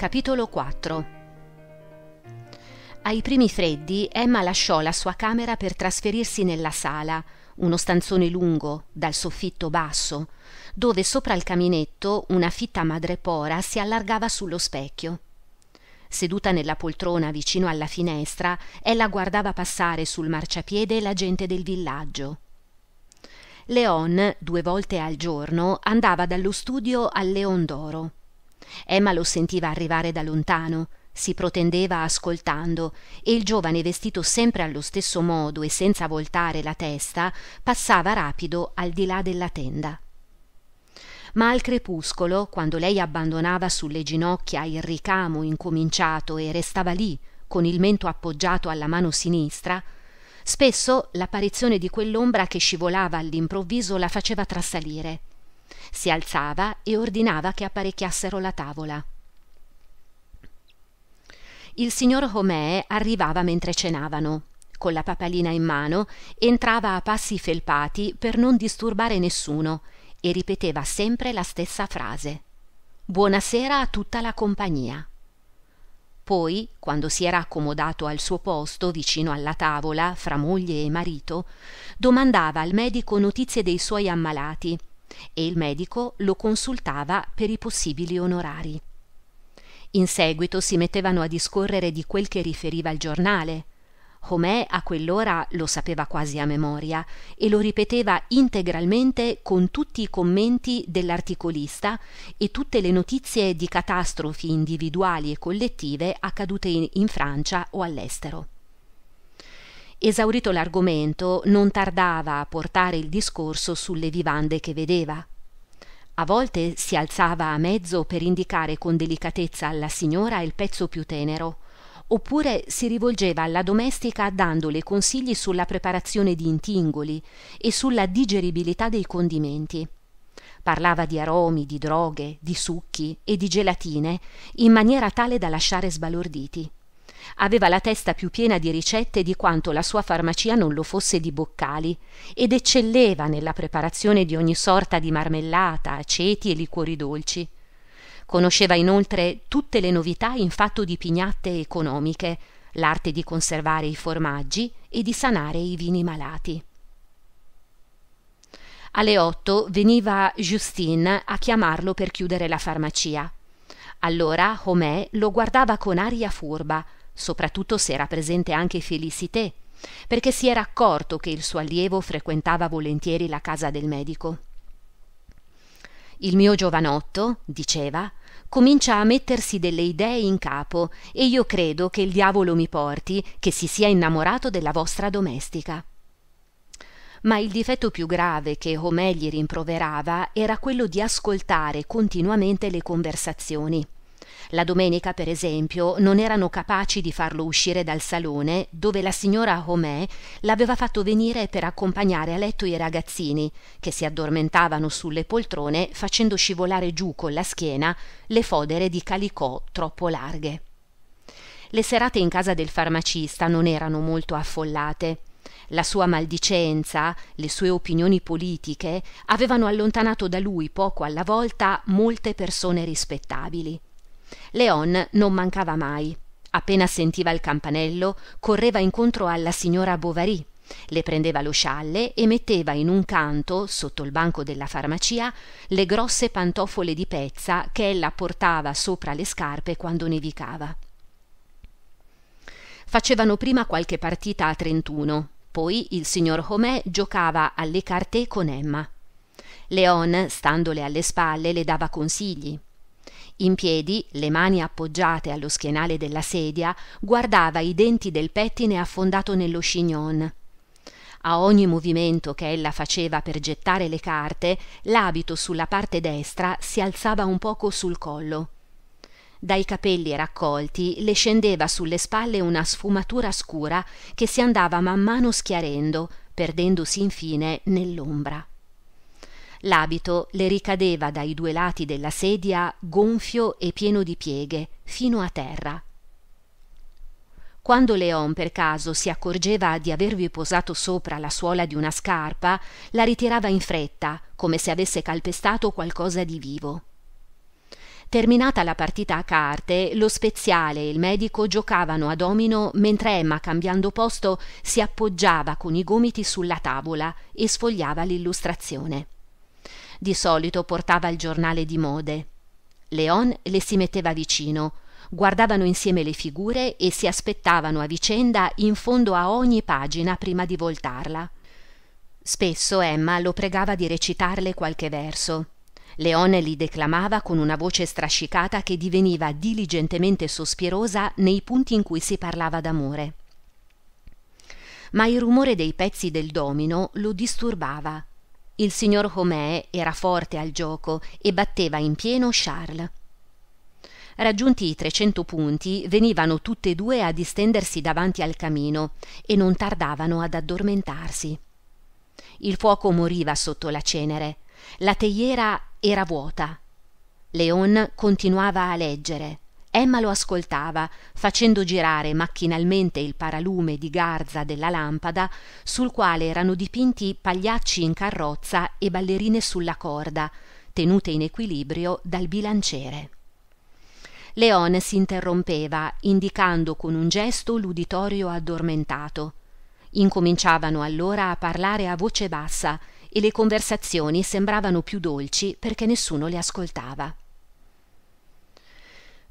Capitolo 4 Ai primi freddi Emma lasciò la sua camera per trasferirsi nella sala, uno stanzone lungo, dal soffitto basso, dove sopra il caminetto una fitta madrepora si allargava sullo specchio. Seduta nella poltrona vicino alla finestra, ella guardava passare sul marciapiede la gente del villaggio. Leon, due volte al giorno, andava dallo studio al Leon d'Oro. Emma lo sentiva arrivare da lontano, si protendeva ascoltando e il giovane vestito sempre allo stesso modo e senza voltare la testa passava rapido al di là della tenda. Ma al crepuscolo, quando lei abbandonava sulle ginocchia il ricamo incominciato e restava lì, con il mento appoggiato alla mano sinistra, spesso l'apparizione di quell'ombra che scivolava all'improvviso la faceva trasalire si alzava e ordinava che apparecchiassero la tavola. Il signor Homais arrivava mentre cenavano. Con la papalina in mano, entrava a passi felpati per non disturbare nessuno e ripeteva sempre la stessa frase. Buonasera a tutta la compagnia. Poi, quando si era accomodato al suo posto vicino alla tavola, fra moglie e marito, domandava al medico notizie dei suoi ammalati e il medico lo consultava per i possibili onorari. In seguito si mettevano a discorrere di quel che riferiva il giornale. Homè a quell'ora lo sapeva quasi a memoria e lo ripeteva integralmente con tutti i commenti dell'articolista e tutte le notizie di catastrofi individuali e collettive accadute in, in Francia o all'estero. Esaurito l'argomento, non tardava a portare il discorso sulle vivande che vedeva. A volte si alzava a mezzo per indicare con delicatezza alla signora il pezzo più tenero, oppure si rivolgeva alla domestica dandole consigli sulla preparazione di intingoli e sulla digeribilità dei condimenti. Parlava di aromi, di droghe, di succhi e di gelatine in maniera tale da lasciare sbalorditi. Aveva la testa più piena di ricette di quanto la sua farmacia non lo fosse di boccali ed eccelleva nella preparazione di ogni sorta di marmellata, aceti e liquori dolci. Conosceva inoltre tutte le novità in fatto di pignatte economiche, l'arte di conservare i formaggi e di sanare i vini malati. Alle otto veniva Justine a chiamarlo per chiudere la farmacia. Allora Homais lo guardava con aria furba, soprattutto se era presente anche Félicité, perché si era accorto che il suo allievo frequentava volentieri la casa del medico. Il mio giovanotto, diceva, comincia a mettersi delle idee in capo e io credo che il diavolo mi porti che si sia innamorato della vostra domestica. Ma il difetto più grave che Homè gli rimproverava era quello di ascoltare continuamente le conversazioni la domenica, per esempio, non erano capaci di farlo uscire dal salone dove la signora Homais l'aveva fatto venire per accompagnare a letto i ragazzini, che si addormentavano sulle poltrone facendo scivolare giù con la schiena le fodere di calicò troppo larghe. Le serate in casa del farmacista non erano molto affollate. La sua maldicenza, le sue opinioni politiche avevano allontanato da lui poco alla volta molte persone rispettabili Leon non mancava mai. Appena sentiva il campanello, correva incontro alla signora Bovary, le prendeva lo scialle e metteva in un canto, sotto il banco della farmacia, le grosse pantofole di pezza che ella portava sopra le scarpe quando nevicava. Facevano prima qualche partita a trentuno, poi il signor Homais giocava alle carte con Emma. Leon, standole alle spalle, le dava consigli. In piedi, le mani appoggiate allo schienale della sedia, guardava i denti del pettine affondato nello chignon. A ogni movimento che ella faceva per gettare le carte, l'abito sulla parte destra si alzava un poco sul collo. Dai capelli raccolti le scendeva sulle spalle una sfumatura scura che si andava man mano schiarendo, perdendosi infine nell'ombra. L'abito le ricadeva dai due lati della sedia gonfio e pieno di pieghe, fino a terra. Quando Leon per caso si accorgeva di avervi posato sopra la suola di una scarpa, la ritirava in fretta, come se avesse calpestato qualcosa di vivo. Terminata la partita a carte, lo speziale e il medico giocavano a domino mentre Emma, cambiando posto, si appoggiava con i gomiti sulla tavola e sfogliava l'illustrazione di solito portava il giornale di mode. Leon le si metteva vicino, guardavano insieme le figure e si aspettavano a vicenda in fondo a ogni pagina prima di voltarla. Spesso Emma lo pregava di recitarle qualche verso. Leon li declamava con una voce strascicata che diveniva diligentemente sospirosa nei punti in cui si parlava d'amore. Ma il rumore dei pezzi del domino lo disturbava il signor Homais era forte al gioco e batteva in pieno Charles. Raggiunti i trecento punti, venivano tutte e due a distendersi davanti al camino e non tardavano ad addormentarsi. Il fuoco moriva sotto la cenere. La teiera era vuota. Leon continuava a leggere. Emma lo ascoltava, facendo girare macchinalmente il paralume di garza della lampada, sul quale erano dipinti pagliacci in carrozza e ballerine sulla corda, tenute in equilibrio dal bilanciere. Leone si interrompeva, indicando con un gesto l'uditorio addormentato. Incominciavano allora a parlare a voce bassa e le conversazioni sembravano più dolci perché nessuno le ascoltava.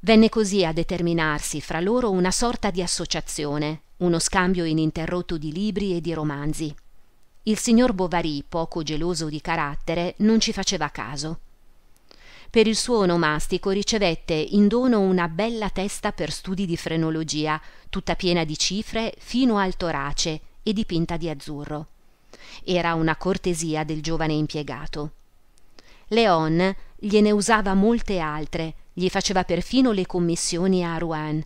Venne così a determinarsi fra loro una sorta di associazione, uno scambio ininterrotto di libri e di romanzi. Il signor Bovary, poco geloso di carattere, non ci faceva caso. Per il suo onomastico ricevette in dono una bella testa per studi di frenologia, tutta piena di cifre fino al torace e dipinta di azzurro. Era una cortesia del giovane impiegato. Leon gliene usava molte altre, gli faceva perfino le commissioni a Rouen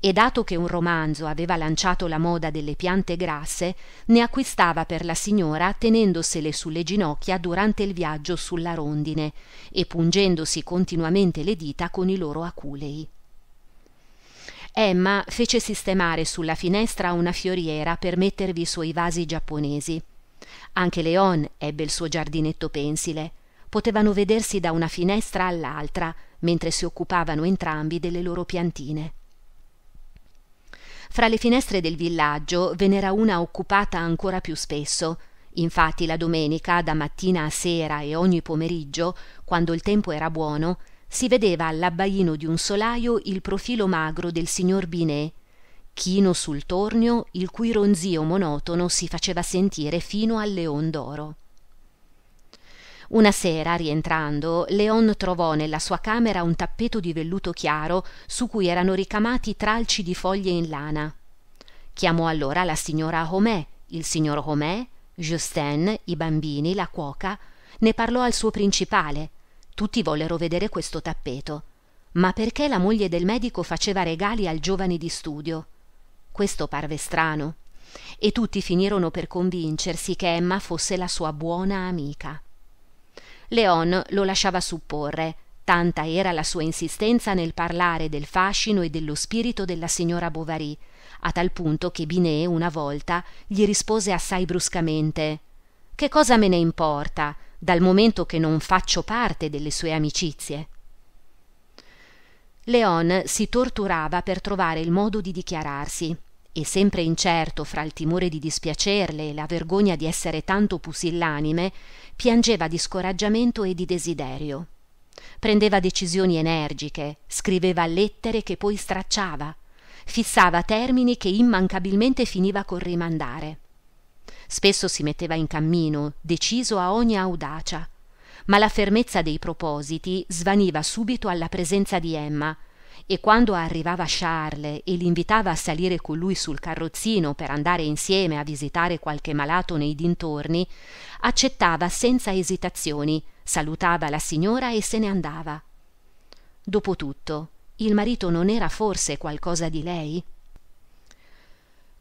e dato che un romanzo aveva lanciato la moda delle piante grasse, ne acquistava per la signora tenendosele sulle ginocchia durante il viaggio sulla rondine e pungendosi continuamente le dita con i loro aculei. Emma fece sistemare sulla finestra una fioriera per mettervi i suoi vasi giapponesi. Anche Leon ebbe il suo giardinetto pensile. Potevano vedersi da una finestra all'altra mentre si occupavano entrambi delle loro piantine. Fra le finestre del villaggio ve n'era una occupata ancora più spesso. Infatti la domenica, da mattina a sera e ogni pomeriggio, quando il tempo era buono, si vedeva all'abbaino di un solaio il profilo magro del signor Binet, chino sul tornio il cui ronzio monotono si faceva sentire fino al leon d'oro. Una sera, rientrando, Leon trovò nella sua camera un tappeto di velluto chiaro su cui erano ricamati tralci di foglie in lana. Chiamò allora la signora Homais, il signor Homais, Justin, i bambini, la cuoca, ne parlò al suo principale. Tutti vollero vedere questo tappeto. Ma perché la moglie del medico faceva regali al giovane di studio? Questo parve strano. E tutti finirono per convincersi che Emma fosse la sua buona amica. Leon lo lasciava supporre, tanta era la sua insistenza nel parlare del fascino e dello spirito della signora Bovary, a tal punto che Binet una volta gli rispose assai bruscamente Che cosa me ne importa, dal momento che non faccio parte delle sue amicizie? Leon si torturava per trovare il modo di dichiararsi e sempre incerto fra il timore di dispiacerle e la vergogna di essere tanto pusillanime, piangeva di scoraggiamento e di desiderio. Prendeva decisioni energiche, scriveva lettere che poi stracciava, fissava termini che immancabilmente finiva col rimandare. Spesso si metteva in cammino, deciso a ogni audacia, ma la fermezza dei propositi svaniva subito alla presenza di Emma, e quando arrivava Charles e l'invitava a salire con lui sul carrozzino per andare insieme a visitare qualche malato nei dintorni, accettava senza esitazioni, salutava la signora e se ne andava. Dopotutto, il marito non era forse qualcosa di lei?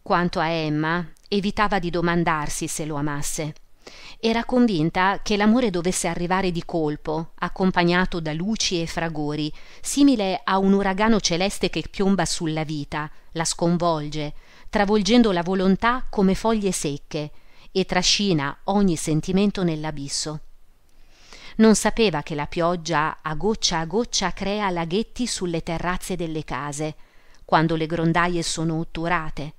Quanto a Emma, evitava di domandarsi se lo amasse era convinta che l'amore dovesse arrivare di colpo, accompagnato da luci e fragori, simile a un uragano celeste che piomba sulla vita, la sconvolge, travolgendo la volontà come foglie secche, e trascina ogni sentimento nell'abisso. Non sapeva che la pioggia a goccia a goccia crea laghetti sulle terrazze delle case, quando le grondaie sono otturate,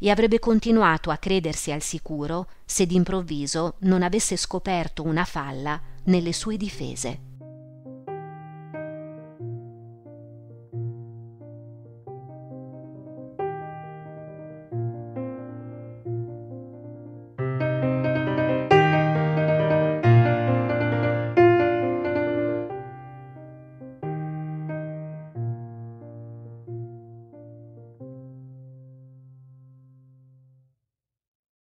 e avrebbe continuato a credersi al sicuro se d'improvviso non avesse scoperto una falla nelle sue difese.